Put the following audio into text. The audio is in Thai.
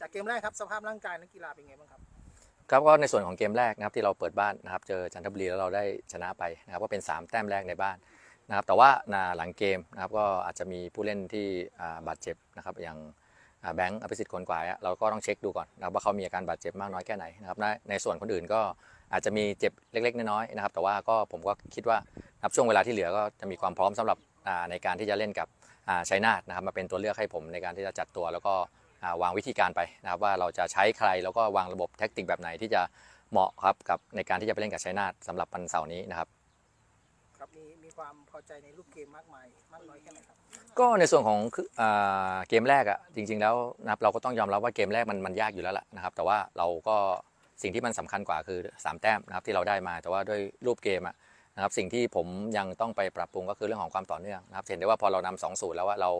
จากเกมแรกครับสภาพร่างกายนักกีฬาเป็นไงบ้างครับครับก็ในส่วนของเกมแรกนะครับที่เราเปิดบ้านนะครับเจอจันทบุรีแล้วเราได้ชนะไปนะครับก็เป็น3แต้มแรกในบ้านนะครับแต่ว่าาหลังเกมนะครับก็อาจจะมีผู้เล่นที่บาดเจ็บนะครับอย่างแบงค์อภิสิทธิ์คนกวายเราก็ต้องเช็คดูก่อนนะครับว่าเขามีอาการบาดเจ็บมากน้อยแค่ไหนนะครับ ในส่วนคนอื่นก็อาจจะมีเจ็บเล็ก ๆ น้อยๆนะครับ แต่ว่าก็ผมก็คิดว่านครับช่วงเวลาที่เหลือก็จะมีความพร้อมสำหรับในการที่จะเล่นกับชัยนาทนะครับมาเป็นตัวเลือกให้ผมในการที่จะจัดตัวแล้วก็วางวิธีการไปนะครับว่าเราจะใช้ใครแล้วก็วางระบบแท็กติกแบบไหนที่จะเหมาะครับกับในการที่จะไปเล่นกับชัยนาทสำหรับวันเสาร์นี้นะครับครับมีมีความพอใจในลูกเกมมากมายมากน้อยแค่ไหนครับก็ในส่วนของเอ่อเกมแรกอะจริง ๆ แล้วนะครับเราก็ต้องยอมรับว่าเกมแรกมันมันยากอยู่แล้วล่ะนะครับ แต่ว่าเราก็สิ่งที่มันสำคัญกว่าคือ3แต้มนะครับที่เราได้มาแต่ว่าด้วยรูปเกมอะนะครับสิ่งที่ผมยังต้องไปปรับปรุงก็คือเรื่องของความต่อเนื่องนะครับเห็นได้ว่าพอเรานำ2สูตรแล้วว่าเรา